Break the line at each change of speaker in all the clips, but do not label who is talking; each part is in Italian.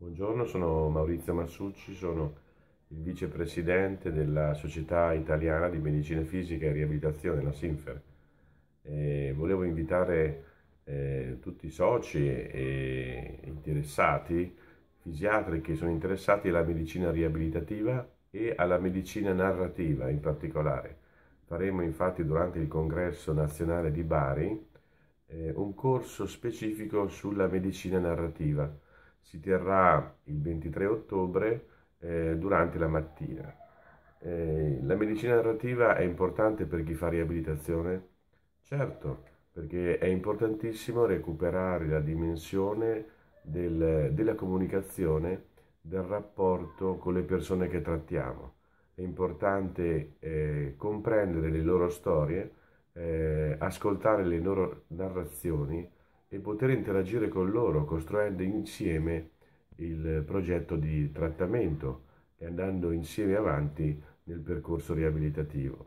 Buongiorno, sono Maurizio Massucci, sono il vicepresidente della Società Italiana di Medicina Fisica e Riabilitazione, la SINFER. E volevo invitare eh, tutti i soci e interessati, fisiatri che sono interessati alla medicina riabilitativa e alla medicina narrativa in particolare. Faremo infatti durante il congresso nazionale di Bari eh, un corso specifico sulla medicina narrativa si terrà il 23 ottobre eh, durante la mattina. Eh, la medicina narrativa è importante per chi fa riabilitazione? Certo, perché è importantissimo recuperare la dimensione del, della comunicazione, del rapporto con le persone che trattiamo. È importante eh, comprendere le loro storie, eh, ascoltare le loro narrazioni, e poter interagire con loro costruendo insieme il progetto di trattamento e andando insieme avanti nel percorso riabilitativo.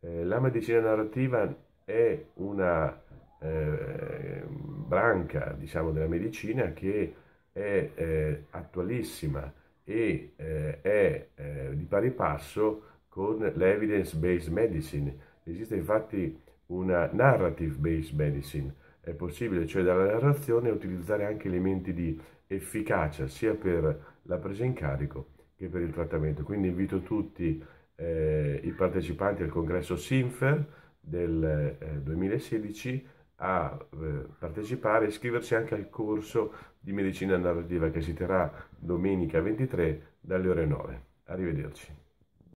Eh, la medicina narrativa è una eh, branca diciamo, della medicina che è eh, attualissima e eh, è eh, di pari passo con l'evidence-based medicine. Esiste infatti una narrative-based medicine, è possibile, cioè dalla narrazione, utilizzare anche elementi di efficacia sia per la presa in carico che per il trattamento. Quindi invito tutti eh, i partecipanti al congresso SINFER del eh, 2016 a eh, partecipare e iscriversi anche al corso di medicina narrativa che si terrà domenica 23 dalle ore 9. Arrivederci.